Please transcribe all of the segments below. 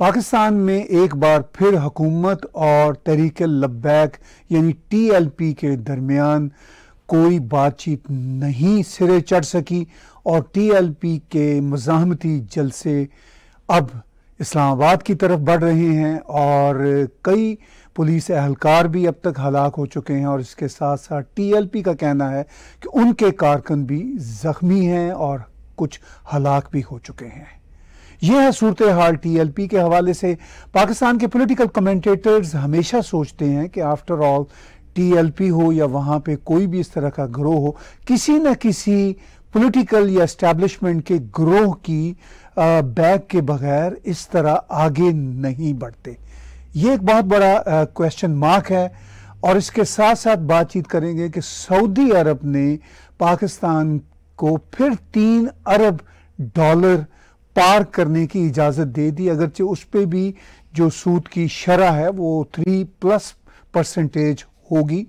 पाकिस्तान में एक बार फिर हुकूमत और तहरीक लब्बैक यानी टीएलपी के दरमियान कोई बातचीत नहीं सिरे चढ़ सकी और टीएलपी के मजामती जलसे अब इस्लामाबाद की तरफ बढ़ रहे हैं और कई पुलिस अहलकार भी अब तक हलाक हो चुके हैं और इसके साथ साथ टीएलपी का कहना है कि उनके कारकन भी ज़ख्मी हैं और कुछ हलाक भी हो चुके हैं यह है सूरत हाल टी के हवाले से पाकिस्तान के पॉलिटिकल कमेंटेटर्स हमेशा सोचते हैं कि आफ्टर ऑल टीएलपी हो या वहाँ पे कोई भी इस तरह का ग्रोह हो किसी न किसी पॉलिटिकल या इस्टेबलिशमेंट के ग्रोह की बैग के बगैर इस तरह आगे नहीं बढ़ते ये एक बहुत बड़ा क्वेश्चन मार्क है और इसके साथ साथ बातचीत करेंगे कि सऊदी अरब ने पाकिस्तान को फिर तीन अरब डॉलर पार करने की इजाज़त दे दी अगरचे उस पर भी जो सूद की शरह है वो थ्री प्लस परसेंटेज होगी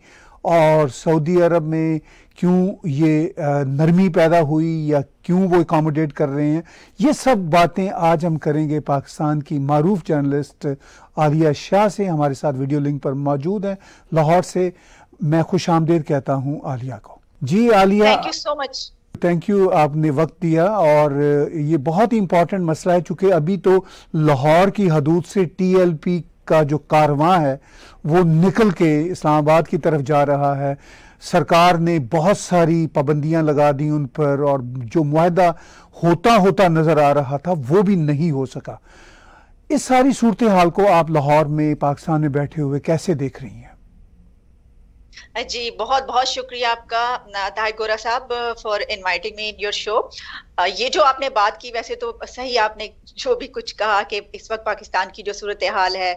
और सऊदी अरब में क्यों ये नरमी पैदा हुई या क्यों वो एकोमोडेट कर रहे हैं ये सब बातें आज हम करेंगे पाकिस्तान की मरूफ जर्नलिस्ट आलिया शाह से हमारे साथ वीडियो लिंक पर मौजूद हैं लाहौर से मैं खुश आमदेद कहता हूँ आलिया को ji Alia thank you so much thank you आपने वक्त दिया और ये बहुत ही इंपॉर्टेंट मसला है चूंकि अभी तो लाहौर की हदूद से टीएलपी का जो कारवां है वो निकल के इस्लामाबाद की तरफ जा रहा है सरकार ने बहुत सारी पाबंदियां लगा दी उन पर और जो माहदा होता होता नज़र आ रहा था वो भी नहीं हो सका इस सारी सूरत हाल को आप लाहौर में पाकिस्तान में बैठे हुए कैसे देख रही हैं जी बहुत बहुत शुक्रिया आपका दाई गोरा साहब for inviting me in your show ये जो आपने बात की वैसे तो सही आपने जो भी कुछ कहा कि इस वक्त पाकिस्तान की जो सूरत हाल है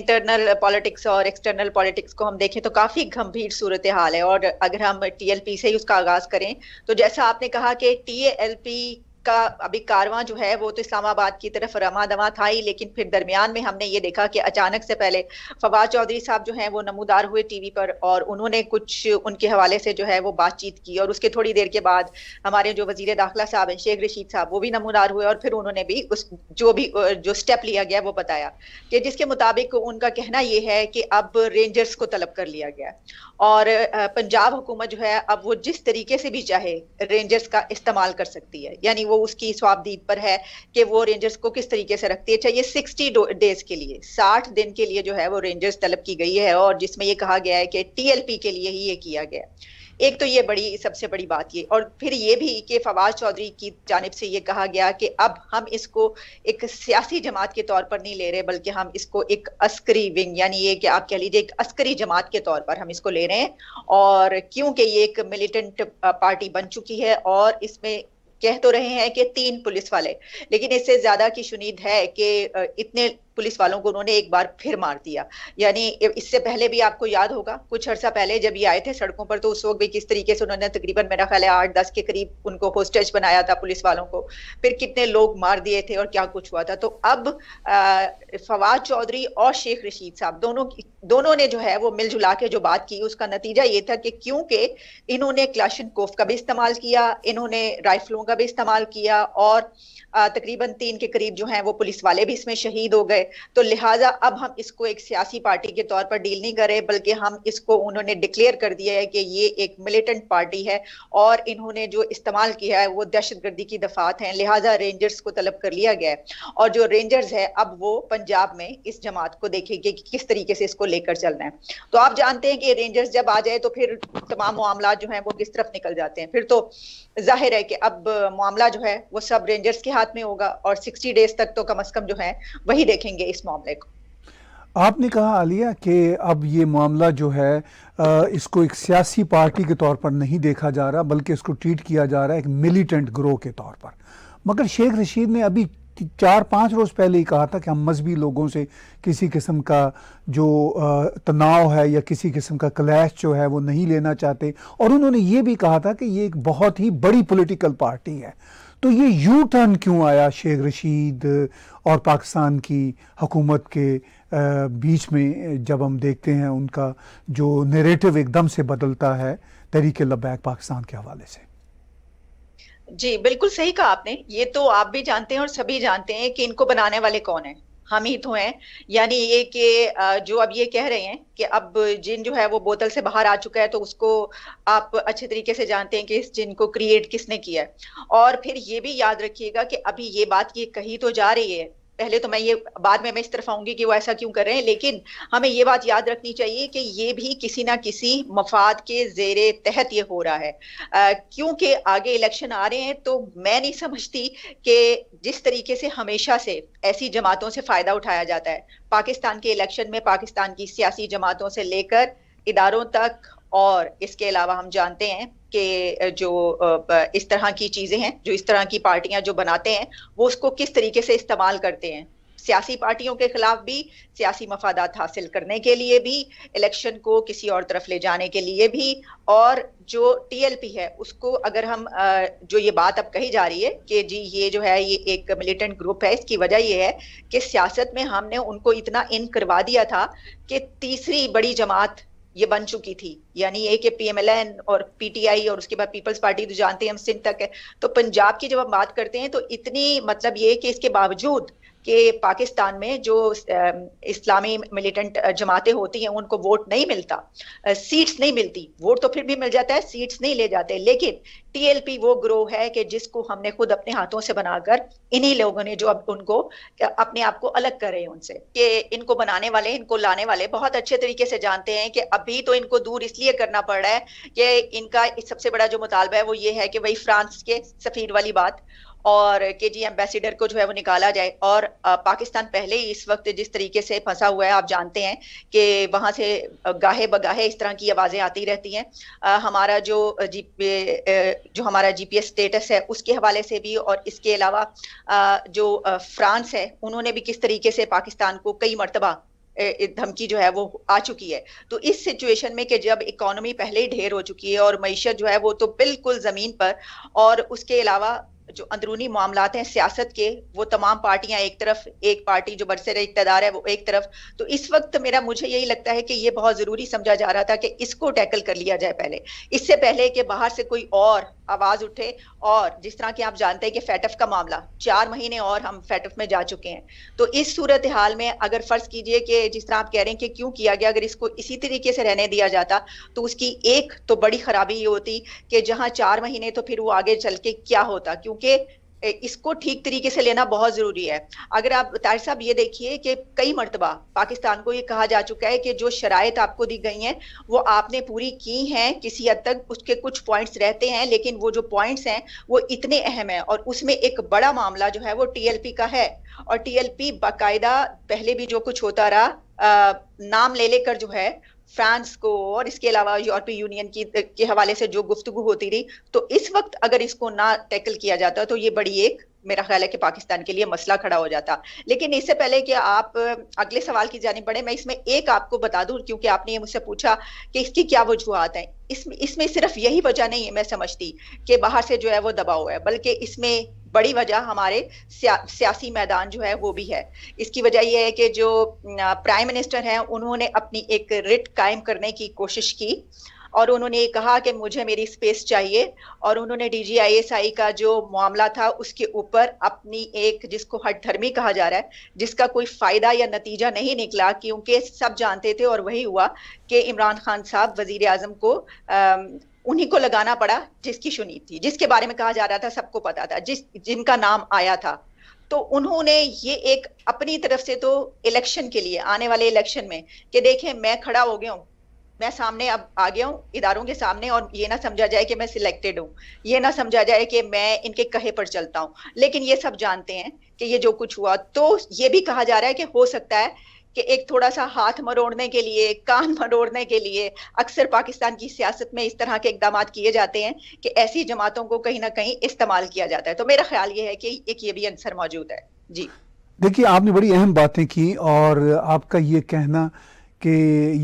इंटरनल पॉलिटिक्स और एक्सटर्नल पॉलिटिक्स को हम देखें तो काफ़ी गंभीर सूरत हाल है और अगर हम टीएलपी से ही उसका आगाज़ करें तो जैसा आपने कहा कि टीएलपी का अभी कारवां जो है वो तो इस्लामाबाद की तरफ रमा दमा था ही लेकिन फिर दरमियान में हमने ये देखा कि अचानक से पहले फवाद चौधरी साहब जो हैं वो नमूदार हुए टीवी पर और उन्होंने कुछ उनके हवाले से जो है वो बातचीत की और उसके थोड़ी देर के बाद हमारे जो वजीर दाखिला साहब हैं शेख रशीद साहब वो भी नमूदार हुए और फिर उन्होंने भी उस जो भी जो स्टेप लिया गया वो बताया कि जिसके मुताबिक उनका कहना ये है कि अब रेंजर्स को तलब कर लिया गया और पंजाब हुकूमत जो है अब वो जिस तरीके से भी चाहे रेंजर्स का इस्तेमाल कर सकती है यानी वो उसकी स्वाबदीप पर है कि वो रेंजर्स को किस तरीके से रखती है चाहिए सिक्सटी डेज के लिए साठ दिन के लिए जो है वो रेंजर्स तलब की गई है और जिसमें ये कहा गया है कि टीएलपी के लिए ही ये किया गया है एक तो ये बड़ी सबसे बड़ी बात ये और फिर ये भी कि फवाद चौधरी की जानब से ये कहा गया कि अब हम इसको एक सियासी जमात के तौर पर नहीं ले रहे बल्कि हम इसको एक अस्करी विंग यानी ये कि आप कह लीजिए एक अस्करी जमात के तौर पर हम इसको ले रहे हैं और क्योंकि ये एक मिलिटेंट पार्टी बन चुकी है और इसमें कह तो रहे हैं कि तीन पुलिस वाले लेकिन इससे ज्यादा की शुनीद है कि इतने पुलिस वालों को उन्होंने एक बार फिर मार दिया यानी इससे पहले भी आपको याद होगा कुछ अर्सा पहले जब ये आए थे सड़कों पर तो उस वक्त भी किस तरीके से उन्होंने तकरीबन मेरा ख्याल है आठ दस के करीब उनको होस्टेज बनाया था पुलिस वालों को फिर कितने लोग मार दिए थे और क्या कुछ हुआ था तो अब फवाद चौधरी और शेख रशीद साहब दोनों दोनों ने जो है वो मिलजुला के जो बात की उसका नतीजा ये था कि क्योंकि इन्होंने क्लाशन कोफ का भी इस्तेमाल किया इन्होंने राइफलों का भी इस्तेमाल किया और तकरीबन तीन के करीब जो है वो पुलिस वाले भी इसमें शहीद हो गए है तो लिहाजा अब हम इसको एक सियासी पार्टी के तौर पर डील नहीं करे बल्कि हम इसको उन्होंने डिक्लेयर कर दिया है कि ये एक मिलिटेंट पार्टी है और इन्होंने जो इस्तेमाल किया है वो दहशत गर्दी की दफात है लिहाजा रेंजर्स को तलब कर लिया गया है और जो रेंजर्स है अब वो पंजाब में इस जमात को देखेंगे कि किस तरीके से इसको लेकर चलना है तो आप जानते हैं कि रेंजर्स जब आ जाए तो फिर तमाम मामला जो है वो किस तरफ निकल जाते हैं फिर तो जाहिर है कि अब मामला जो है वो सब रेंजर्स के हाथ में होगा और सिक्सटी डेज तक तो कम अज कम जो है वही देखेंगे देखेंगे इस मामले को आपने कहा आलिया कि अब ये मामला जो है आ, इसको एक सियासी पार्टी के तौर पर नहीं देखा जा रहा बल्कि इसको ट्रीट किया जा रहा है एक मिलिटेंट ग्रोह के तौर पर मगर शेख रशीद ने अभी चार पाँच रोज़ पहले ही कहा था कि हम मजहबी लोगों से किसी किस्म का जो तनाव है या किसी किस्म का क्लैश जो है वो नहीं लेना चाहते और उन्होंने ये भी कहा था कि ये एक बहुत ही बड़ी पॉलिटिकल पार्टी है तो ये यू टर्न क्यों आया शेख रशीद और पाकिस्तान की हुकूमत के बीच में जब हम देखते हैं उनका जो नेरेटिव एकदम से बदलता है तरीके लबैक पाकिस्तान के हवाले से जी बिल्कुल सही कहा आपने ये तो आप भी जानते हैं और सभी जानते हैं कि इनको बनाने वाले कौन है हम ही तो हैं यानी ये कि जो अब ये कह रहे हैं कि अब जिन जो है वो बोतल से बाहर आ चुका है तो उसको आप अच्छे तरीके से जानते हैं कि इस जिन को क्रिएट किसने किया है और फिर ये भी याद रखिएगा कि अभी ये बात ये कही तो जा रही है पहले तो मैं ये बाद में मैं इस तरफ आऊंगी कि वो ऐसा क्यों कर रहे हैं लेकिन हमें ये बात याद रखनी चाहिए कि ये भी किसी ना किसी मफाद के जेर तहत ये हो रहा है क्योंकि आगे इलेक्शन आ रहे हैं तो मैं नहीं समझती कि जिस तरीके से हमेशा से ऐसी जमातों से फायदा उठाया जाता है पाकिस्तान के इलेक्शन में पाकिस्तान की सियासी जमातों से लेकर इदारों तक और इसके अलावा हम जानते हैं के जो इस तरह की चीज़ें हैं जो इस तरह की पार्टियां जो बनाते हैं वो उसको किस तरीके से इस्तेमाल करते हैं सियासी पार्टियों के खिलाफ भी सियासी मफादात हासिल करने के लिए भी इलेक्शन को किसी और तरफ ले जाने के लिए भी और जो टीएलपी है उसको अगर हम जो ये बात अब कही जा रही है कि जी ये जो है ये एक मिलिटेंट ग्रुप है इसकी वजह ये है कि सियासत में हमने उनको इतना इन करवा दिया था कि तीसरी बड़ी जमात ये बन चुकी थी यानी एक एल एन और पीटीआई और उसके बाद पीपल्स पार्टी तो जानते हैं हम सिंध तक है तो पंजाब की जब हम बात करते हैं तो इतनी मतलब ये कि इसके बावजूद कि पाकिस्तान में जो इस्लामी मिलिटेंट जमातें होती हैं उनको वोट नहीं मिलता सीट्स नहीं मिलती वोट तो फिर भी मिल जाता है सीट्स नहीं ले जाते लेकिन टीएलपी वो ग्रोह है कि जिसको हमने खुद अपने हाथों से बनाकर इन्हीं लोगों ने जो अब उनको अपने आप को अलग कर रहे हैं उनसे कि इनको बनाने वाले इनको लाने वाले बहुत अच्छे तरीके से जानते हैं कि अभी तो इनको दूर इसलिए करना पड़ रहा है कि इनका सबसे बड़ा जो मुतालबा है वो ये है कि भाई फ्रांस के सफीर वाली बात और के जी एम्बेसिडर को जो है वो निकाला जाए और पाकिस्तान पहले ही इस वक्त जिस तरीके से फंसा हुआ है आप जानते हैं कि वहां से गाहे बगाहे इस तरह की आवाजें आती रहती हैं हमारा जो जी जो हमारा जीपीएस स्टेटस है उसके हवाले से भी और इसके अलावा जो फ्रांस है उन्होंने भी किस तरीके से पाकिस्तान को कई मरतबा धमकी जो है वो आ चुकी है तो इस सिचुएशन में कि जब इकोनॉमी पहले ही ढेर हो चुकी है और मीशत जो है वो तो बिल्कुल जमीन पर और उसके अलावा जो अंदरूनी मामला हैं सियासत के वो तमाम पार्टियां एक तरफ एक पार्टी जो बरसर इकतदार है वो एक तरफ तो इस वक्त मेरा मुझे यही लगता है कि ये बहुत ज़रूरी समझा जा रहा था कि इसको टैकल कर लिया जाए पहले इससे पहले कि बाहर से कोई और आवाज़ उठे और जिस तरह की आप जानते हैं कि फैटफ का मामला चार महीने और हम फैटफ में जा चुके हैं तो इस सूरत हाल में अगर फ़र्ज़ कीजिए कि जिस तरह आप कह रहे हैं कि क्यों किया गया अगर इसको इसी तरीके से रहने दिया जाता तो उसकी एक तो बड़ी खराबी ये होती कि जहां चार महीने तो फिर वो आगे चल के क्या होता क्यों क्योंकि इसको ठीक तरीके से लेना बहुत जरूरी है अगर आप तार साहब ये देखिए कि कई मरतबा पाकिस्तान को ये कहा जा चुका है कि जो शराय आपको दी गई हैं वो आपने पूरी की हैं किसी हद तक उसके कुछ पॉइंट्स रहते हैं लेकिन वो जो पॉइंट्स हैं वो इतने अहम हैं और उसमें एक बड़ा मामला जो है वो टी का है और टीएलपी बाकायदा पहले भी जो कुछ होता रहा आ, नाम ले लेकर जो है फ्रांस को और इसके अलावा यूरोपीय यूनियन की के हवाले से जो गुफ्तगु होती रही तो इस वक्त अगर इसको ना टैकल किया जाता तो ये बड़ी एक मेरा ख्याल है कि पाकिस्तान के लिए मसला खड़ा हो जाता लेकिन इससे पहले कि आप अगले सवाल की जानी पड़े मैं इसमें एक आपको बता दूं क्योंकि आपने ये मुझसे पूछा कि इसकी क्या वजूहत है इसमें इसमें सिर्फ यही वजह नहीं है मैं समझती कि बाहर से जो है वो दबाव है बल्कि इसमें बड़ी वजह हमारे सिया, सियासी मैदान जो है वो भी है इसकी वजह यह है कि जो प्राइम मिनिस्टर हैं उन्होंने अपनी एक रिट कायम करने की कोशिश की और उन्होंने ये कहा कि मुझे मेरी स्पेस चाहिए और उन्होंने आई का जो मामला था उसके ऊपर अपनी एक जिसको हट धर्मी कहा जा रहा है जिसका कोई फायदा या नतीजा नहीं निकला क्योंकि सब जानते थे और वही हुआ कि इमरान खान साहब वजीर आजम को अम, उन्हीं को लगाना पड़ा जिसकी सुनीत थी जिसके बारे में कहा जा रहा था सबको पता था जिस जिनका नाम आया था तो उन्होंने ये एक अपनी तरफ से तो इलेक्शन के लिए आने वाले इलेक्शन में कि देखें मैं खड़ा हो गया हूँ मैं सामने अब आ गया हूँ इदारों के सामने और ये ना समझा जाए कि मैं सिलेक्टेड हूँ ये ना समझा जाए कि मैं इनके कहे पर चलता हूँ लेकिन ये सब जानते हैं कि ये जो कुछ हुआ तो ये भी कहा जा रहा है कि हो सकता है कि एक थोड़ा सा हाथ मरोड़ने के लिए कान मरोड़ने के लिए अक्सर पाकिस्तान की सियासत में इस तरह के इकदाम किए जाते हैं कि ऐसी जमातों को कहीं ना कहीं इस्तेमाल किया जाता है तो मेरा ख्याल ये है कि एक ये भी आंसर मौजूद है जी देखिए आपने बड़ी अहम बातें की और आपका ये कहना कि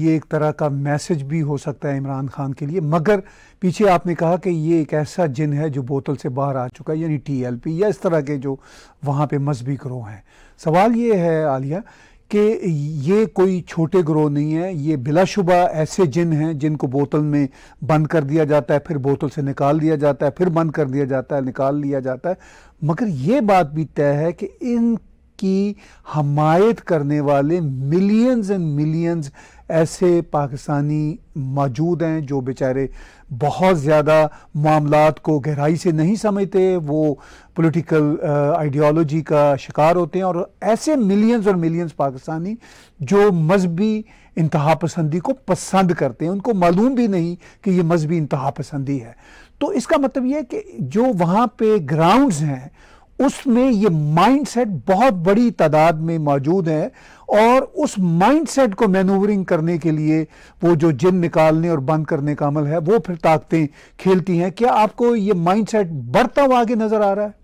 ये एक तरह का मैसेज भी हो सकता है इमरान खान के लिए मगर पीछे आपने कहा कि ये एक ऐसा जिन है जो बोतल से बाहर आ चुका है यानी टीएलपी या इस तरह के जो वहाँ पे मजहबी ग्रोह हैं सवाल ये है आलिया कि ये कोई छोटे ग्रोह नहीं है ये बिलाशुबा ऐसे जिन हैं जिनको बोतल में बंद कर दिया जाता है फिर बोतल से निकाल दिया जाता है फिर बंद कर दिया जाता है निकाल लिया जाता है मगर ये बात भी तय है कि इन की हमायत करने वाले मिलियंस एंड मिलियंस ऐसे पाकिस्तानी मौजूद हैं जो बेचारे बहुत ज़्यादा मामला को गहराई से नहीं समझते वो पॉलिटिकल आइडियोलॉजी uh, का शिकार होते हैं और ऐसे मिलियंस और मिलियंस पाकिस्तानी जो मजहबी इंतहा पसंदी को पसंद करते हैं उनको मालूम भी नहीं कि ये मजहबी इंतहा पसंदी है तो इसका मतलब ये है कि जो वहाँ पे ग्राउंड्स हैं उसमें ये माइंडसेट बहुत बड़ी तादाद में मौजूद है और उस माइंडसेट को मैनूवरिंग करने के लिए वो जो जिन निकालने और बंद करने का अमल है वो फिर ताकतें खेलती हैं क्या आपको ये माइंडसेट बढ़ता हुआ आगे नजर आ रहा है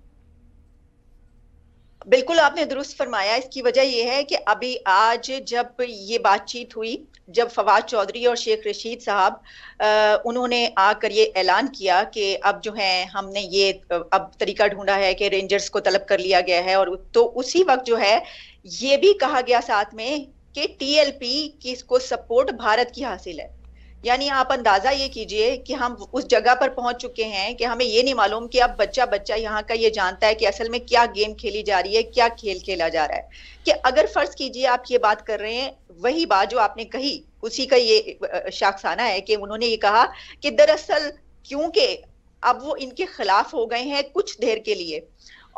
बिल्कुल आपने दुरुस्त फरमाया इसकी वजह यह है कि अभी आज जब ये बातचीत हुई जब फवाद चौधरी और शेख रशीद साहब उन्होंने आकर ये ऐलान किया कि अब जो है हमने ये अब तरीका ढूंढा है कि रेंजर्स को तलब कर लिया गया है और तो उसी वक्त जो है ये भी कहा गया साथ में कि टीएलपी की को सपोर्ट भारत की हासिल है यानी आप अंदाजा ये कीजिए कि हम उस जगह पर पहुंच चुके हैं कि हमें ये नहीं मालूम कि अब बच्चा बच्चा यहाँ का ये जानता है कि असल में क्या गेम खेली जा रही है क्या खेल खेला जा रहा है कि अगर फर्ज कीजिए आप ये बात कर रहे हैं वही बात जो आपने कही उसी का ये शाखसाना है कि उन्होंने ये कहा कि दरअसल क्योंकि अब वो इनके खिलाफ हो गए हैं कुछ देर के लिए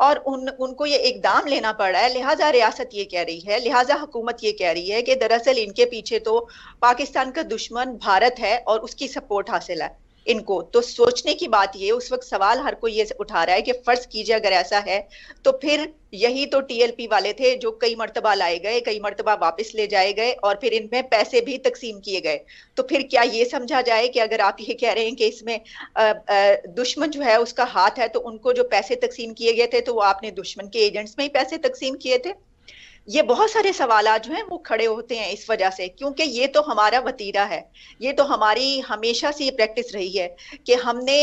और उन उनको ये एक दाम लेना पड़ रहा है लिहाजा रियासत ये कह रही है लिहाजा हुकूमत ये कह रही है कि दरअसल इनके पीछे तो पाकिस्तान का दुश्मन भारत है और उसकी सपोर्ट हासिल है इनको तो सोचने की बात ये उस वक्त सवाल हर कोई ये उठा रहा है कि फर्ज कीजिए अगर ऐसा है तो फिर यही तो टीएलपी वाले थे जो कई मरतबा लाए गए कई मरतबा वापस ले जाए गए और फिर इनमें पैसे भी तकसीम किए गए तो फिर क्या ये समझा जाए कि अगर आप ये कह रहे हैं कि इसमें दुश्मन जो है उसका हाथ है तो उनको जो पैसे तकसीम किए गए थे तो वो आपने दुश्मन के एजेंट्स में ही पैसे तकसीम किए थे ये बहुत सारे सवाल जो हैं वो खड़े होते हैं इस वजह से क्योंकि ये तो हमारा वतीरा है ये तो हमारी हमेशा से ये प्रैक्टिस रही है कि हमने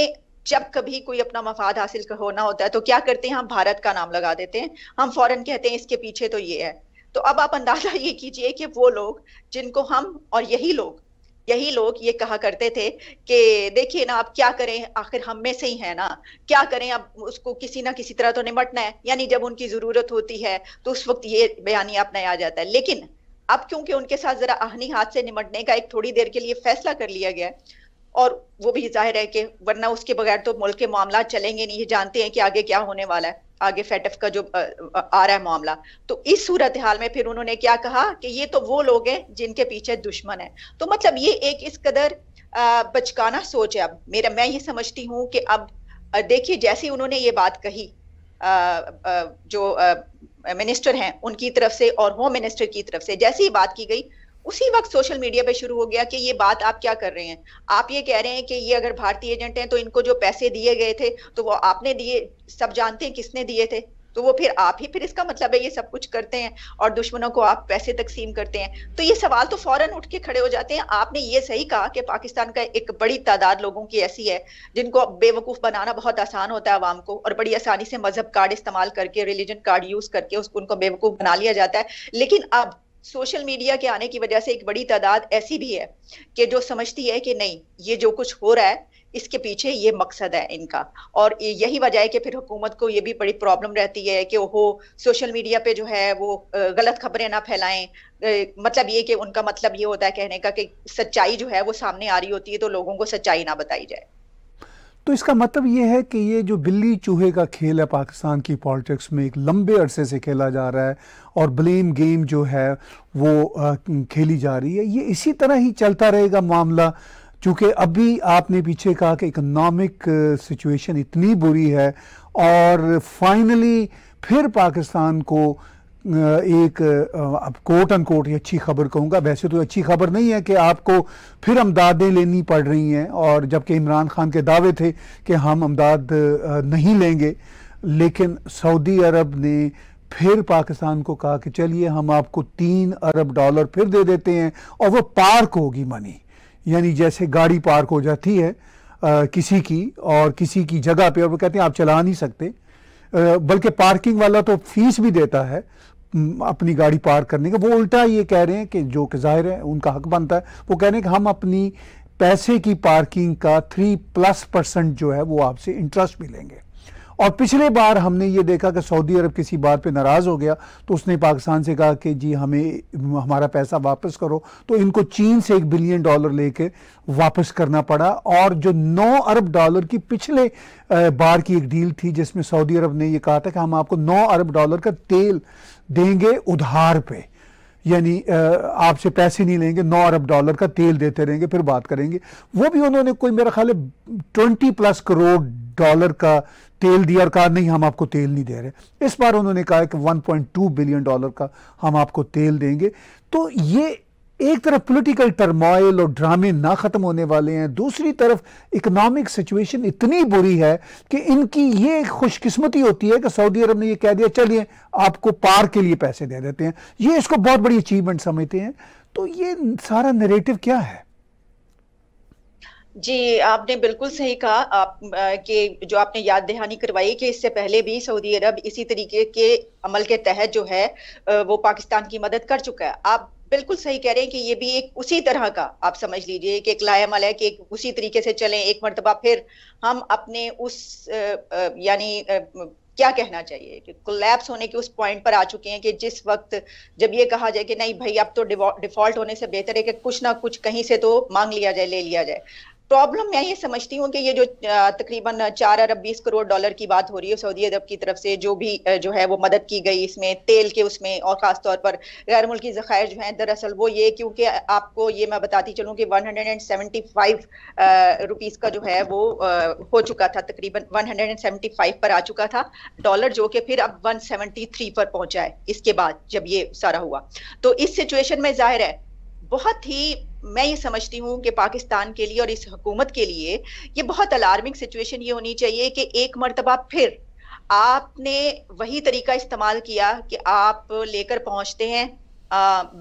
जब कभी कोई अपना मफाद हासिल होना होता है तो क्या करते हैं हम भारत का नाम लगा देते हैं हम फौरन कहते हैं इसके पीछे तो ये है तो अब आप अंदाजा ये कीजिए कि वो लोग जिनको हम और यही लोग यही लोग ये कहा करते थे कि देखिए ना आप क्या करें आखिर हम में से ही है ना क्या करें अब उसको किसी ना किसी तरह तो निमटना है यानी जब उनकी जरूरत होती है तो उस वक्त ये आप अपनाया आ जाता है लेकिन अब क्योंकि उनके साथ जरा आहनी हाथ से निमटने का एक थोड़ी देर के लिए फैसला कर लिया गया है और वो भी जाहिर है कि वरना उसके बगैर तो मुल्क के मामला चलेंगे नहीं ये जानते हैं कि आगे क्या होने वाला है आगे फेटफ का जो आ रहा है मामला तो इस सूरत हाल में फिर उन्होंने क्या कहा कि ये तो वो लोग हैं जिनके पीछे दुश्मन है तो मतलब ये एक इस कदर बचकाना सोच है अब मेरा मैं ये समझती हूँ कि अब देखिए जैसे उन्होंने ये बात कही आ, आ, जो मिनिस्टर हैं उनकी तरफ से और होम मिनिस्टर की तरफ से जैसी बात की गई उसी वक्त सोशल मीडिया पे शुरू हो गया कि ये बात आप क्या कर रहे हैं आप ये कह रहे हैं कि ये अगर भारतीय एजेंट हैं तो इनको जो पैसे दिए गए थे तो वो आपने दिए सब जानते हैं किसने दिए थे तो वो फिर आप ही फिर इसका मतलब है ये सब कुछ करते हैं और दुश्मनों को आप पैसे तकसीम करते हैं तो ये सवाल तो फौरन उठ के खड़े हो जाते हैं आपने ये सही कहा कि पाकिस्तान का एक बड़ी तादाद लोगों की ऐसी है जिनको बेवकूफ बनाना बहुत आसान होता है आवाम को और बड़ी आसानी से मजहब कार्ड इस्तेमाल करके रिलीजन कार्ड यूज करके उसको उनको बेवकूफ बना लिया जाता है लेकिन अब सोशल मीडिया के आने की वजह से एक बड़ी तादाद ऐसी भी है कि जो समझती है कि नहीं ये जो कुछ हो रहा है इसके पीछे ये मकसद है इनका और यही वजह है कि फिर हुकूमत को ये भी बड़ी प्रॉब्लम रहती है कि वो सोशल मीडिया पे जो है वो गलत खबरें ना फैलाएं मतलब ये कि उनका मतलब ये होता है कहने का कि सच्चाई जो है वो सामने आ रही होती है तो लोगों को सच्चाई ना बताई जाए तो इसका मतलब ये है कि ये जो बिल्ली चूहे का खेल है पाकिस्तान की पॉलिटिक्स में एक लंबे अरसे से खेला जा रहा है और ब्लेम गेम जो है वो खेली जा रही है ये इसी तरह ही चलता रहेगा मामला चूँकि अभी आपने पीछे कहा कि इकनॉमिक सिचुएशन इतनी बुरी है और फाइनली फिर पाकिस्तान को एक अब कोट अन कोट ये अच्छी खबर कहूँगा वैसे तो अच्छी खबर नहीं है कि आपको फिर अमदादें लेनी पड़ रही हैं और जबकि इमरान खान के दावे थे कि हम अमदाद नहीं लेंगे लेकिन सऊदी अरब ने फिर पाकिस्तान को कहा कि चलिए हम आपको तीन अरब डॉलर फिर दे देते हैं और वो पार्क होगी मनी यानी जैसे गाड़ी पार्क हो जाती है आ, किसी की और किसी की जगह पे और वो कहते हैं आप चला नहीं सकते बल्कि पार्किंग वाला तो फीस भी देता है अपनी गाड़ी पार करने का वो उल्टा ये कह रहे हैं कि जो कि जाहिर है उनका हक बनता है वो कह रहे हैं कि हम अपनी पैसे की पार्किंग का थ्री प्लस परसेंट जो है वो आपसे इंटरेस्ट भी लेंगे और पिछले बार हमने ये देखा कि सऊदी अरब किसी बात पे नाराज़ हो गया तो उसने पाकिस्तान से कहा कि जी हमें हमारा पैसा वापस करो तो इनको चीन से एक बिलियन डॉलर लेके वापस करना पड़ा और जो 9 अरब डॉलर की पिछले बार की एक डील थी जिसमें सऊदी अरब ने ये कहा था कि हम आपको 9 अरब डॉलर का तेल देंगे उधार पे यानी आपसे पैसे नहीं लेंगे नौ अरब डॉलर का तेल देते रहेंगे फिर बात करेंगे वो भी उन्होंने कोई मेरा ख्याल है ट्वेंटी प्लस करोड़ डॉलर का तेल दिया और कहा नहीं हम आपको तेल नहीं दे रहे इस बार उन्होंने कहा कि 1.2 बिलियन डॉलर का हम आपको तेल देंगे तो ये एक तरफ पॉलिटिकल टर्मोइल और ड्रामे ना ख़त्म होने वाले हैं दूसरी तरफ इकोनॉमिक सिचुएशन इतनी बुरी है कि इनकी ये खुशकिस्मती होती है कि सऊदी अरब ने ये कह दिया चलिए आपको पार के लिए पैसे दे देते हैं ये इसको बहुत बड़ी अचीवमेंट समझते हैं तो ये सारा नरेटिव क्या है जी आपने बिल्कुल सही कहा आप कि जो आपने याद दहानी करवाई कि इससे पहले भी सऊदी अरब इसी तरीके के अमल के तहत जो है वो पाकिस्तान की मदद कर चुका है आप बिल्कुल सही कह रहे हैं कि ये भी एक उसी तरह का आप समझ लीजिए कि एक लायमल है कि एक उसी तरीके से चलें एक मरतबा फिर हम अपने उस यानी क्या कहना चाहिए कि कोलैप्स होने के उस पॉइंट पर आ चुके हैं कि जिस वक्त जब ये कहा जाए कि नहीं भाई अब तो डिफॉल्ट होने से बेहतर है कि कुछ ना कुछ कहीं से तो मांग लिया जाए ले लिया जाए प्रॉब्लम मैं ये समझती हूँ कि ये जो तकरीबन चार अरब बीस करोड़ डॉलर की बात हो रही है सऊदी अरब की तरफ से जो भी जो है वो मदद की गई इसमें तेल के उसमें और ख़ास तौर पर गैर मुल्की ज़खायर जो है दरअसल वो ये क्योंकि आपको ये मैं बताती चलूँ कि one hundred and seventy five rupees का जो है वो हो चुका था तकरीबन one hundred and seventy five पर आ चुका था डॉलर जो कि फिर अब वन सेवेंटी थ्री पर पहुंचा है इसके बाद जब ये सारा हुआ तो इस सिचुएशन में जाहिर है बहुत ही मैं ये समझती हूँ कि पाकिस्तान के लिए और इस हुकूमत के लिए ये बहुत अलार्मिंग सिचुएशन ये होनी चाहिए कि एक मरतबा फिर आपने वही तरीका इस्तेमाल किया कि आप लेकर पहुंचते हैं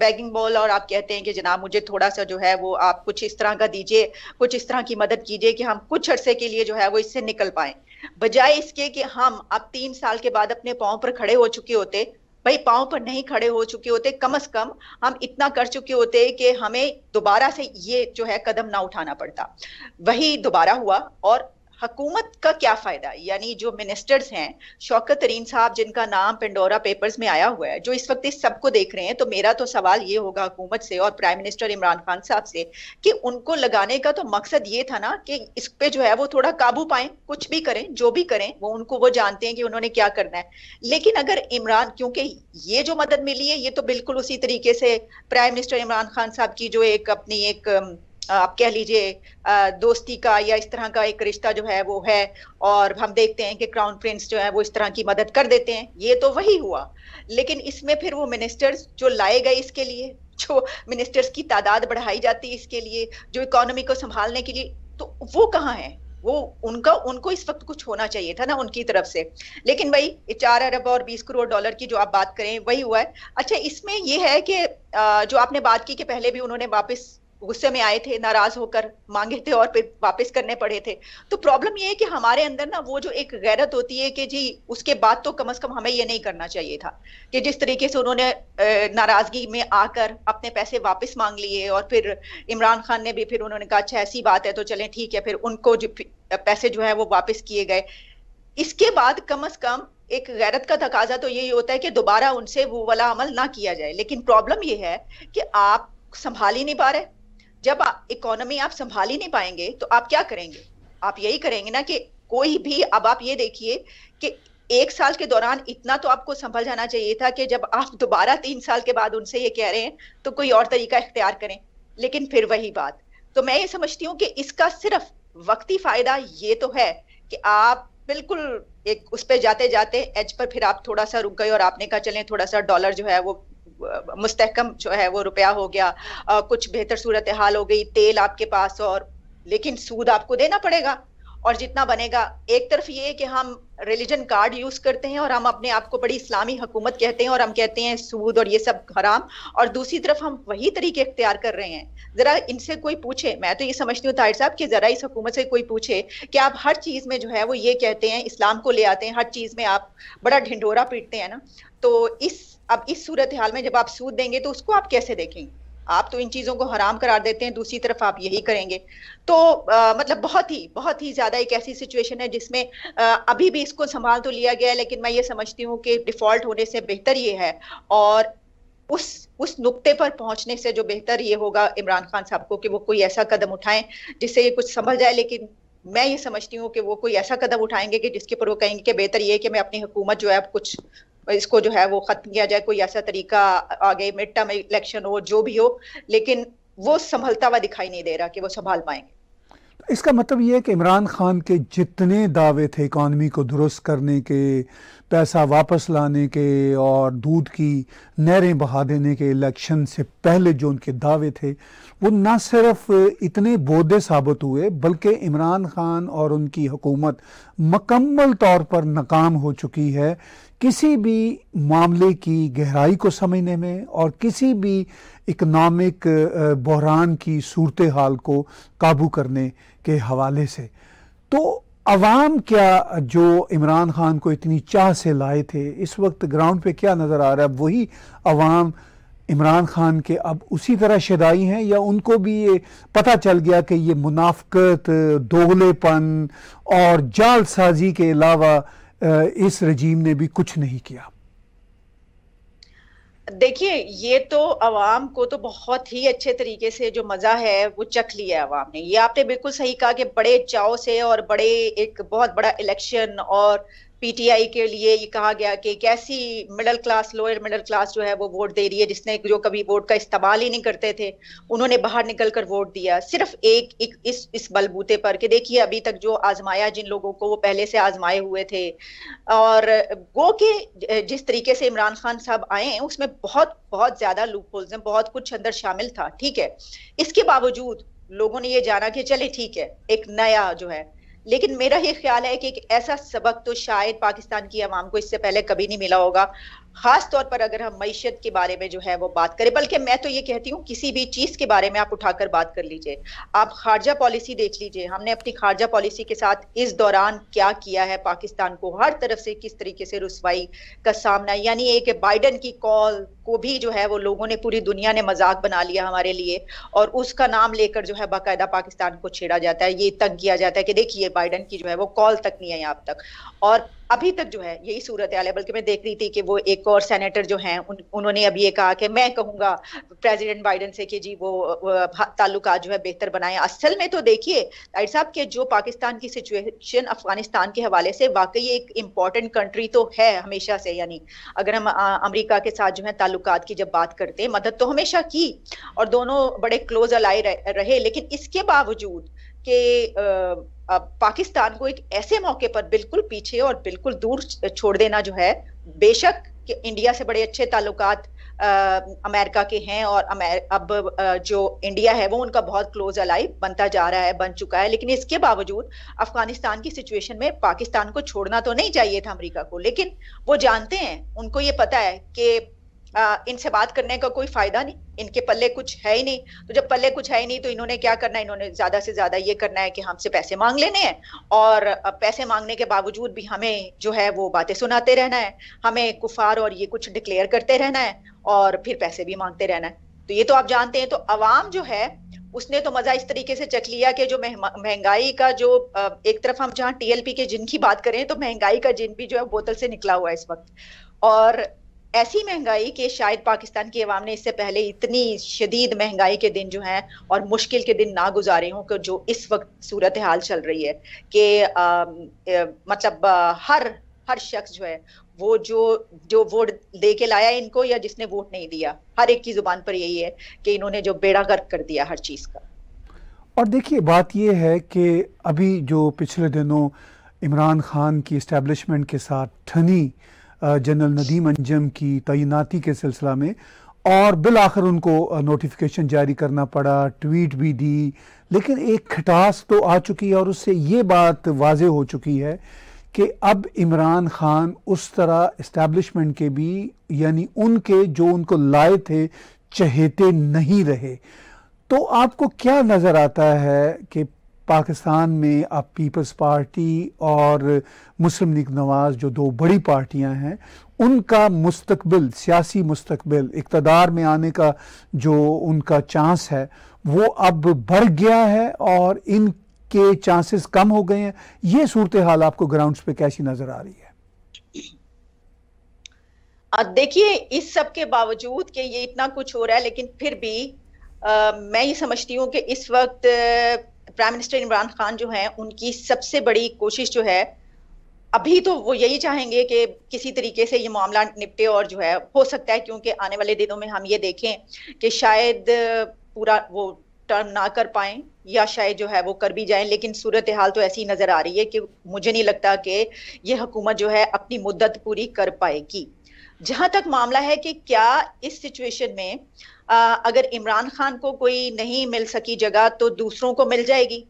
बैगिंग बॉल और आप कहते हैं कि जनाब मुझे थोड़ा सा जो है वो आप कुछ इस तरह का दीजिए कुछ इस तरह की मदद कीजिए कि हम कुछ अरसे के लिए जो है वो इससे निकल पाए बजाय इसके कि हम अब तीन साल के बाद अपने पाँव पर खड़े हो चुके होते भाई पाँव पर नहीं खड़े हो चुके होते कम से कम हम इतना कर चुके होते कि हमें दोबारा से ये जो है कदम ना उठाना पड़ता वही दोबारा हुआ और हकूमत का क्या फायदा यानी जो मिनिस्टर्स हैं शौकत तरीन साहब जिनका नाम पेंडोरा पेपर्स में आया हुआ है जो इस वक्त इस सबको देख रहे हैं तो मेरा तो सवाल ये होगा हुकूमत से और प्राइम मिनिस्टर इमरान खान साहब से कि उनको लगाने का तो मकसद ये था ना कि इस पे जो है वो थोड़ा काबू पाए कुछ भी करें जो भी करें वो उनको वो जानते हैं कि उन्होंने क्या करना है लेकिन अगर इमरान क्योंकि ये जो मदद मिली है ये तो बिल्कुल उसी तरीके से प्राइम मिनिस्टर इमरान खान साहब की जो एक अपनी एक आप कह लीजिए दोस्ती का या इस तरह का एक रिश्ता जो है वो है और हम देखते हैं कि क्राउन प्रिंस जो है वो इस तरह की मदद कर देते हैं ये तो वही हुआ लेकिन इसमें फिर वो मिनिस्टर्स जो लाए गए इसके लिए जो मिनिस्टर्स की तादाद बढ़ाई जाती है इसके लिए जो इकोनॉमी को संभालने के लिए तो वो कहाँ है वो उनका उनको इस वक्त कुछ होना चाहिए था ना उनकी तरफ से लेकिन भाई चार अरब और बीस करोड़ डॉलर की जो आप बात करें वही हुआ है अच्छा इसमें ये है कि जो आपने बात की कि पहले भी उन्होंने वापस गुस्से में आए थे नाराज होकर मांगे थे और फिर वापस करने पड़े थे तो प्रॉब्लम ये है कि हमारे अंदर ना वो जो एक गैरत होती है कि जी उसके बाद तो कम अज कम हमें ये नहीं करना चाहिए था कि जिस तरीके से उन्होंने नाराजगी में आकर अपने पैसे वापस मांग लिए और फिर इमरान खान ने भी फिर उन्होंने कहा अच्छा ऐसी बात है तो चले ठीक है फिर उनको जो पैसे जो है वो वापस किए गए इसके बाद कम अज कम एक गैरत का तकाजा तो यही होता है कि दोबारा उनसे वो वाला अमल ना किया जाए लेकिन प्रॉब्लम ये है कि आप संभाल ही नहीं पा रहे जब इकोनॉमी आप संभाल ही नहीं पाएंगे तो आप क्या करेंगे आप यही करेंगे ना कि कोई भी अब आप ये देखिए कि एक साल के दौरान इतना तो आपको संभल जाना चाहिए था कि जब आप दोबारा तीन साल के बाद उनसे ये कह रहे हैं तो कोई और तरीका इख्तियार करें लेकिन फिर वही बात तो मैं ये समझती हूँ कि इसका सिर्फ वक्ती फायदा ये तो है कि आप बिल्कुल एक उस पर जाते जाते एज पर फिर आप थोड़ा सा रुक गए और आपने कहा चले थोड़ा सा डॉलर जो है वो मुस्तकम जो है वो रुपया हो गया आ, कुछ बेहतर सूरत हाल हो गई तेल आपके पास और लेकिन सूद आपको देना पड़ेगा और जितना बनेगा एक तरफ ये कि हम रिलीजन कार्ड यूज करते हैं और हम अपने आप को बड़ी इस्लामी हुकूमत कहते हैं और हम कहते हैं सूद और ये सब हराम और दूसरी तरफ हम वही तरीके इख्तियार कर रहे हैं जरा इनसे कोई पूछे मैं तो ये समझती हूँ ताहिर साहब कि जरा इस हुकूमत से कोई पूछे कि आप हर चीज में जो है वो ये कहते हैं इस्लाम को ले आते हैं हर चीज में आप बड़ा ढिंडोरा पीटते हैं ना तो इस अब इस सूरत हाल में जब आप सूद देंगे तो उसको आप कैसे देखेंगे आप तो इन चीज़ों को हराम करार देते हैं दूसरी तरफ आप यही करेंगे तो आ, मतलब बहुत ही बहुत ही ज़्यादा एक ऐसी सिचुएशन है जिसमें आ, अभी भी इसको संभाल तो लिया गया है लेकिन मैं ये समझती हूँ कि डिफॉल्ट होने से बेहतर ये है और उस उस नुक्ते पर पहुंचने से जो बेहतर ये होगा इमरान खान साहब को कि वो कोई ऐसा कदम उठाएं जिससे ये कुछ समझ जाए लेकिन मैं ये समझती हूँ कि वो कोई ऐसा कदम उठाएंगे कि जिसके ऊपर वो कहेंगे कि बेहतर ये है कि मैं अपनी हुकूमत जो है कुछ इसको जो है वो खत्म किया जाए कोई ऐसा तरीका आगे मिड टर्म इलेक्शन हो जो भी हो लेकिन वो संभलता हुआ दिखाई नहीं दे रहा कि वो संभाल पाएंगे तो इसका मतलब ये है कि इमरान खान के जितने दावे थे इकॉनमी को दुरुस्त करने के पैसा वापस लाने के और दूध की नहरें बहा देने के इलेक्शन से पहले जो उनके दावे थे वो ना सिर्फ इतने बोधे साबित हुए बल्कि इमरान खान और उनकी हुकूमत मकम्मल तौर पर नाकाम हो चुकी है किसी भी मामले की गहराई को समझने में और किसी भी इकनॉमिक बहरान की सूरत हाल को काबू करने के हवाले से तो आवाम क्या जो इमरान खान को इतनी चाह से लाए थे इस वक्त ग्राउंड पे क्या नज़र आ रहा है वही अवाम इमरान खान के अब उसी तरह शदाई हैं या उनको भी ये पता चल गया कि ये मुनाफ्त दोगलेपन और जालसाजी के अलावा इस रजीम ने भी कुछ नहीं किया देखिए ये तो अवाम को तो बहुत ही अच्छे तरीके से जो मजा है वो चख लिया है अवाम ने ये आपने बिल्कुल सही कहा कि बड़े चाव से और बड़े एक बहुत बड़ा इलेक्शन और पीटीआई के लिए ये कहा गया कि कैसी middle class lower middle class जो है वो वोट दे रही है जिसने जो कभी वोट का इस्तेमाल ही नहीं करते थे उन्होंने बाहर निकल कर वोट दिया सिर्फ एक, एक इस इस बलबूते पर कि देखिए अभी तक जो आजमाया जिन लोगों को वो पहले से आजमाए हुए थे और गो के जिस तरीके से इमरान खान साहब आए उसमें बहुत बहुत ज्यादा लूप होल्स बहुत कुछ अंदर शामिल था ठीक है इसके बावजूद लोगों ने ये जाना कि चले ठीक है एक नया जो है लेकिन मेरा ये ख्याल है कि एक ऐसा सबक तो शायद पाकिस्तान की आवाम को इससे पहले कभी नहीं मिला होगा खास तौर पर अगर हम मीशत के बारे में जो है वो बात करें बल्कि मैं तो ये कहती हूँ किसी भी चीज़ के बारे में आप उठाकर बात कर लीजिए आप खारजा पॉलिसी देख लीजिए हमने अपनी खारजा पॉलिसी के साथ इस दौरान क्या किया है पाकिस्तान को हर तरफ से किस तरीके से रसवाई का सामना यानी एक बाइडन की कॉल को भी जो है वो लोगों ने पूरी दुनिया ने मजाक बना लिया हमारे लिए और उसका नाम लेकर जो है बाकायदा पाकिस्तान को छेड़ा जाता है ये तंग किया जाता है कि देखिए बाइडन की जो है वो कॉल तक नहीं आई आप तक और अभी तक जो है यही सूरत है बल्कि मैं देख रही थी कि वो एक और सेनेटर जो हैं उन, उन्होंने अभी ये कहा कि मैं कहूँगा प्रेसिडेंट बाइडन से कि जी वो, वो हाँ, ताल्लुक जो है बेहतर बनाए असल में तो देखिए राइट साहब के जो पाकिस्तान की सिचुएशन अफगानिस्तान के हवाले से वाकई एक इम्पॉर्टेंट कंट्री तो है हमेशा से यानी अगर हम अमरीका के साथ जो है ताल्लुक ताल्लुकात की जब बात करते हैं मदद तो हमेशा की और दोनों बड़े क्लोज अलाए रहे लेकिन इसके बावजूद के पाकिस्तान को एक ऐसे मौके पर बिल्कुल पीछे और बिल्कुल दूर छोड़ देना जो है बेशक कि इंडिया से बड़े अच्छे ताल्लुक अमेरिका के हैं और अब जो इंडिया है वो उनका बहुत क्लोज अलाई बनता जा रहा है बन चुका है लेकिन इसके बावजूद अफगानिस्तान की सिचुएशन में पाकिस्तान को छोड़ना तो नहीं चाहिए था अमेरिका को लेकिन वो जानते हैं उनको ये पता है कि इनसे बात करने का कोई फायदा नहीं इनके पल्ले कुछ है ही नहीं तो जब पल्ले कुछ है ही नहीं तो इन्होंने क्या करना है इन्होंने ज्यादा से ज्यादा ये करना है कि हमसे पैसे मांग लेने हैं और पैसे मांगने के बावजूद भी हमें जो है वो बातें सुनाते रहना है हमें कुफार और ये कुछ डिक्लेयर करते रहना है और फिर पैसे भी मांगते रहना है तो ये तो आप जानते हैं तो अवाम जो है उसने तो मजा इस तरीके से चख लिया कि जो महंगाई का जो एक तरफ हम जहाँ टीएलपी के जिन की बात करें तो महंगाई का जिन भी जो है बोतल से निकला हुआ है इस वक्त और ऐसी महंगाई कि शायद पाकिस्तान की अवाम ने इससे पहले इतनी शदीद महंगाई के दिन जो हैं और मुश्किल के दिन ना गुजारे हों जो इस वक्त सूरत हाल चल रही है कि मतलब आ, हर हर शख्स जो है वो जो जो वोट दे के लाया इनको या जिसने वोट नहीं दिया हर एक की जुबान पर यही है कि इन्होंने जो बेड़ा गर्क कर दिया हर चीज़ का और देखिए बात यह है कि अभी जो पिछले दिनों इमरान खान की इस्टेब्लिशमेंट के साथ ठनी जनरल नदीम अंजम की तैनाती के सिलसिला में और बिल आखिर उनको नोटिफिकेशन जारी करना पड़ा ट्वीट भी दी लेकिन एक खटास तो आ चुकी है और उससे ये बात वाज हो चुकी है कि अब इमरान खान उस तरह इस्टेब्लिशमेंट के भी यानी उनके जो उनको लाए थे चहेते नहीं रहे तो आपको क्या नज़र आता है कि पाकिस्तान में अब पीपल्स पार्टी और मुस्लिम लीग नवाज़ जो दो बड़ी पार्टियां हैं उनका मुस्तबिल सियासी मुस्तकबिल इकतदार में आने का जो उनका चांस है वो अब बढ़ गया है और इनके चांसेस कम हो गए हैं ये सूरत हाल आपको ग्राउंड्स पे कैसी नज़र आ रही है देखिए इस सब के बावजूद कि ये इतना कुछ हो रहा है लेकिन फिर भी आ, मैं ये समझती हूँ कि इस वक्त प्राइम मिनिस्टर इमरान खान जो हैं उनकी सबसे बड़ी कोशिश जो है अभी तो वो यही चाहेंगे कि किसी तरीके से ये मामला निपटे और जो है हो सकता है क्योंकि आने वाले दिनों में हम ये देखें कि शायद पूरा वो टर्म ना कर पाए या शायद जो है वो कर भी जाएं लेकिन सूरत हाल तो ऐसी नज़र आ रही है कि मुझे नहीं लगता कि ये हुकूमत जो है अपनी मुद्दत पूरी कर पाएगी जहां तक मामला है कि क्या इस सिचुएशन में अगर इमरान खान को कोई नहीं मिल सकी जगह तो दूसरों को मिल जाएगी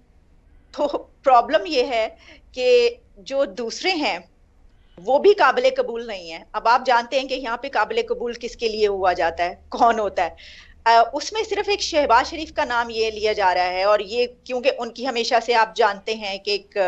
तो प्रॉब्लम यह है कि जो दूसरे हैं वो भी काबिल कबूल नहीं है अब आप जानते हैं कि यहाँ पे काबिल कबूल किसके लिए हुआ जाता है कौन होता है उसमें सिर्फ एक शहबाज शरीफ का नाम ये लिया जा रहा है और ये क्योंकि उनकी हमेशा से आप जानते हैं कि एक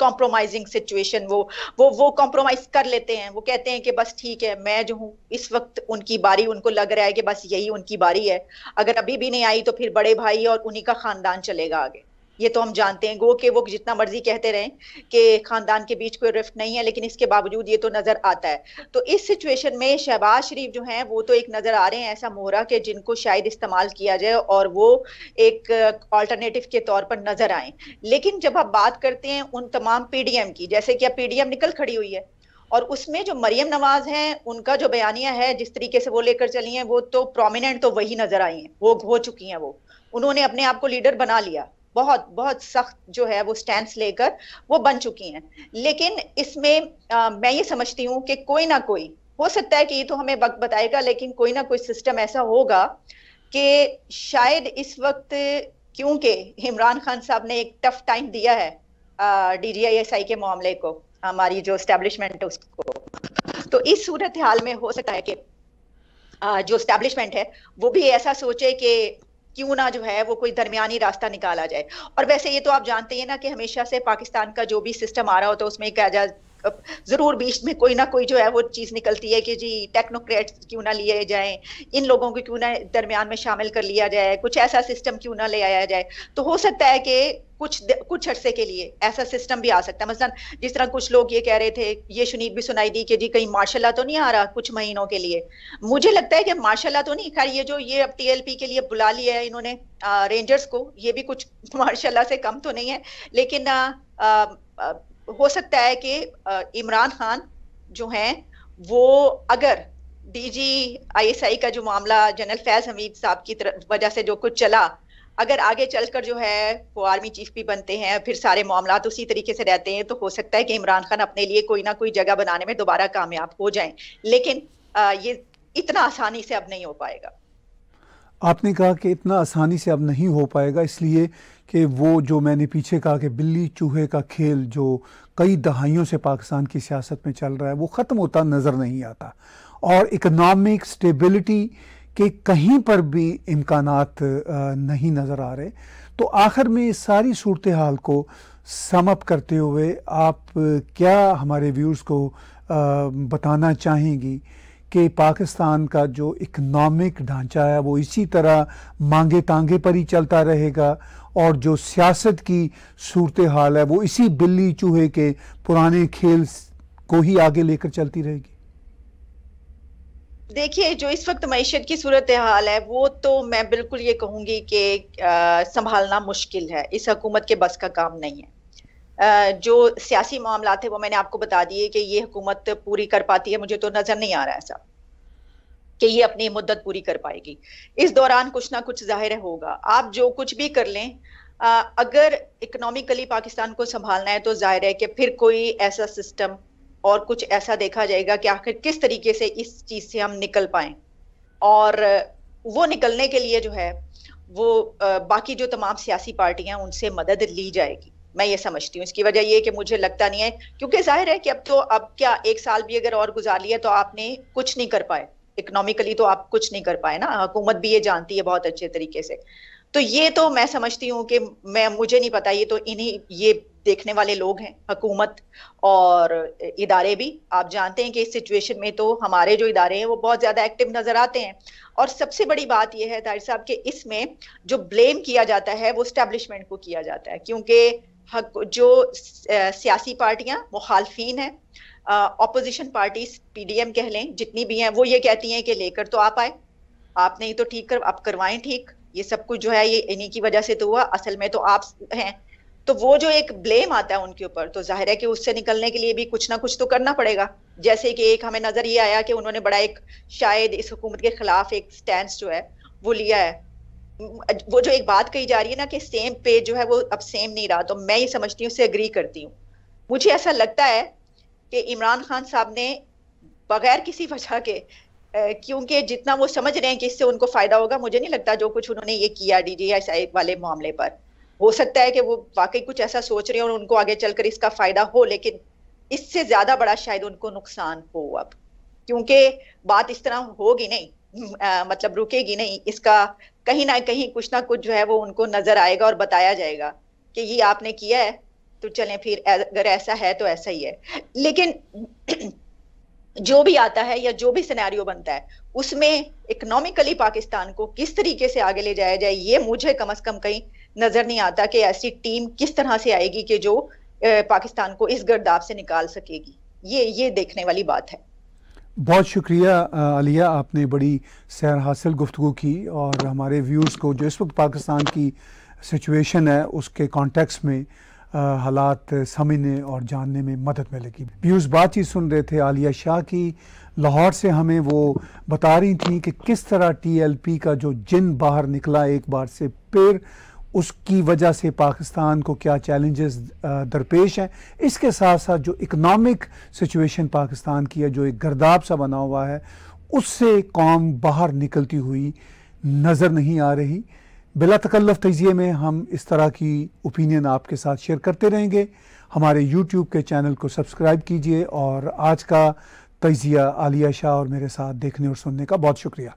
कॉम्प्रोमाइजिंग सिचुएशन वो वो वो कॉम्प्रोमाइज कर लेते हैं वो कहते हैं कि बस ठीक है मैं जो हूँ इस वक्त उनकी बारी उनको लग रहा है कि बस यही उनकी बारी है अगर अभी भी नहीं आई तो फिर बड़े भाई और उन्हीं का खानदान चलेगा आगे ये तो हम जानते हैं गो के वो जितना मर्जी कहते रहें कि खानदान के बीच कोई रिफ्ट नहीं है लेकिन इसके बावजूद ये तो नजर आता है तो इस सिचुएशन में शहबाज शरीफ जो हैं वो तो एक नजर आ रहे हैं ऐसा मोहरा कि जिनको शायद इस्तेमाल किया जाए और वो एक ऑल्टरनेटिव के तौर पर नजर आए लेकिन जब आप बात करते हैं उन तमाम पीडीएम की जैसे कि अब पीडीएम निकल खड़ी हुई है और उसमें जो मरियम नवाज हैं उनका जो बयानिया है जिस तरीके से वो लेकर चली हैं वो तो प्रोमिनेंट तो वही नजर आई हैं वो हो चुकी हैं वो उन्होंने अपने आप को लीडर बना लिया बहुत बहुत सख्त जो है वो स्टैंड लेकर वो बन चुकी हैं लेकिन इसमें आ, मैं ये समझती हूँ कि कोई ना कोई हो सकता है कि ये तो हमें वक्त बताएगा लेकिन कोई ना कोई सिस्टम ऐसा होगा कि शायद इस वक्त क्योंकि इमरान खान साहब ने एक टफ टाइम दिया है D G I S I के मामले को हमारी जो स्टैब्लिशमेंट है उसको तो इस सूरत हाल में हो सकता है कि जो स्टैब्लिशमेंट है वो भी ऐसा सोचे कि क्यों ना जो है वो कोई दरमियानी रास्ता निकाला जाए और वैसे ये तो आप जानते हैं ना कि हमेशा से पाकिस्तान का जो भी सिस्टम आ रहा होता है उसमें एक जरूर बीच में कोई ना कोई जो है वो चीज निकलती है कि जी टेक्नोक्रेट क्यों ना लिए जाए इन लोगों को क्यों ना दरमियान में शामिल कर लिया जाए कुछ ऐसा सिस्टम क्यों ना ले आया जाए तो हो सकता है कि कुछ कुछ अरसे के लिए ऐसा सिस्टम भी आ सकता है मसलन जिस तरह कुछ लोग ये कह रहे थे ये शुनीत भी सुनाई दी कि जी कहीं माशाला तो नहीं आ रहा कुछ महीनों के लिए मुझे लगता है कि माशाला तो नहीं खैर ये जो ये अब टीएलपी के लिए बुला लिया है इन्होंने रेंजर्स को ये भी कुछ माशाला से कम तो नहीं है लेकिन आ, आ, आ, हो सकता है कि इमरान खान जो हैं वो अगर डीजी आईएसआई का जो मामला जनरल फैज हमीद साहब की वजह से जो कुछ चला अगर आगे चलकर जो है वो आर्मी चीफ भी बनते हैं फिर सारे मामला उसी तरीके से रहते हैं तो हो सकता है कि इमरान खान अपने लिए कोई ना कोई जगह बनाने में दोबारा कामयाब हो जाएं लेकिन ये इतना आसानी से अब नहीं हो पाएगा आपने कहा कि इतना आसानी से अब नहीं हो पाएगा इसलिए कि वो जो मैंने पीछे कहा कि बिल्ली चूहे का खेल जो कई दहाइयों से पाकिस्तान की सियासत में चल रहा है वो ख़त्म होता नज़र नहीं आता और इकनॉमिक स्टेबिलिटी के कहीं पर भी इम्कान नहीं नज़र आ रहे तो आखिर में इस सारी सूरत हाल को समअप करते हुए आप क्या हमारे व्यूर्स को बताना चाहेंगी कि पाकिस्तान का जो इकनॉमिक ढांचा है वो इसी तरह मांगे तांगे पर ही चलता रहेगा और जो सियासत की सूरत हाल है वो इसी बिल्ली चूहे के पुराने खेल को ही आगे लेकर चलती रहेगी देखिए जो इस वक्त मीशत की सूरत हाल है वो तो मैं बिल्कुल ये कहूंगी कि संभालना मुश्किल है इस हकूमत के बस का काम नहीं है जो सियासी मामला थे वो मैंने आपको बता दिए कि ये हुकूमत पूरी कर पाती है मुझे तो नजर नहीं आ रहा ऐसा कि ये अपनी मुद्दत पूरी कर पाएगी इस दौरान कुछ ना कुछ जाहिर होगा आप जो कुछ भी कर लें अगर इकोनॉमिकली पाकिस्तान को संभालना है तो जाहिर है कि फिर कोई ऐसा सिस्टम और कुछ ऐसा देखा जाएगा कि आखिर किस तरीके से इस चीज से हम निकल पाए और वो निकलने के लिए जो है वो बाकी जो तमाम सियासी पार्टियां उनसे मदद ली जाएगी मैं ये समझती हूँ इसकी वजह ये कि मुझे लगता नहीं है क्योंकि जाहिर है कि अब तो अब क्या एक साल भी अगर और गुजार लिया तो आपने कुछ नहीं कर पाए इकोनॉमिकली तो आप कुछ नहीं कर पाए ना हुकूमत भी ये जानती है बहुत अच्छे तरीके से तो ये तो मैं समझती हूँ कि मैं मुझे नहीं पता ये तो इन्हीं ये देखने वाले लोग हैं हकूमत और इदारे भी आप जानते हैं कि इस सिचुएशन में तो हमारे जो इदारे हैं वो बहुत ज़्यादा एक्टिव नज़र आते हैं और सबसे बड़ी बात यह है ताहिर साहब कि इसमें जो ब्लेम किया जाता है वो स्टैब्लिशमेंट को किया जाता है क्योंकि जो सियासी पार्टियां मुखालफिन हैं अपोजिशन पार्टीज पीडीएम कह लें जितनी भी हैं वो ये कहती हैं कि लेकर तो आप आए आप नहीं तो ठीक कर आप करवाएं ठीक ये सब कुछ जो है ये इन्हीं की वजह से तो हुआ असल में तो आप हैं तो वो जो एक ब्लेम आता है उनके ऊपर तो जाहिर है कि उससे निकलने के लिए भी कुछ ना कुछ तो करना पड़ेगा जैसे कि एक हमें नजर ये आया कि उन्होंने बड़ा एक शायद इस हुकूमत के खिलाफ एक स्टैंड जो है वो लिया है वो जो एक बात कही जा रही है ना कि सेम पेज जो है वो अब सेम नहीं रहा तो मैं ये समझती हूँ उसे अग्री करती हूँ मुझे ऐसा लगता है कि इमरान खान साहब ने बगैर किसी वजह के क्योंकि जितना वो समझ रहे हैं कि इससे उनको फायदा होगा मुझे नहीं लगता जो कुछ उन्होंने ये किया डी जी आई वाले मामले पर हो सकता है कि वो वाकई कुछ ऐसा सोच रहे हैं और उनको आगे चलकर इसका फायदा हो लेकिन इससे ज्यादा बड़ा शायद उनको नुकसान हो अब क्योंकि बात इस तरह होगी नहीं आ, मतलब रुकेगी नहीं इसका कहीं ना कहीं कुछ ना कुछ जो है वो उनको नजर आएगा और बताया जाएगा कि ये आपने किया है तो चलें फिर अगर ऐसा है तो ऐसा ही है लेकिन जो भी आता है या जो भी सिनेरियो बनता है उसमें इकोनॉमिकली पाकिस्तान को किस तरीके से आगे ले जाया जाए ये मुझे कम अज कम कहीं नजर नहीं आता कि ऐसी टीम किस तरह से आएगी कि जो पाकिस्तान को इस गर्दाब से निकाल सकेगी ये ये देखने वाली बात है बहुत शुक्रिया अलिया आपने बड़ी सैर हासिल गुफ्तु की और हमारे व्यूज़ को जो इस वक्त पाकिस्तान की सिचुएशन है उसके कॉन्टेक्स में हालात समझने और जानने में मदद मिलेगी व्यूज़ बातचीत सुन रहे थे आलिया शाह की लाहौर से हमें वो बता रही थी कि किस तरह टीएलपी का जो जिन बाहर निकला एक बार से फिर उसकी वजह से पाकिस्तान को क्या चैलेंजेस दरपेश हैं इसके साथ साथ जो इकनॉमिक सिचुएशन पाकिस्तान की है जो एक गर्दाब सा बना हुआ है उससे कौम बाहर निकलती हुई नज़र नहीं आ रही बिला तकल्लफ तजिए में हम इस तरह की ओपिनियन आपके साथ शेयर करते रहेंगे हमारे यूट्यूब के चैनल को सब्सक्राइब कीजिए और आज का तजिया आलिया शाह और मेरे साथ देखने और सुनने का बहुत शुक्रिया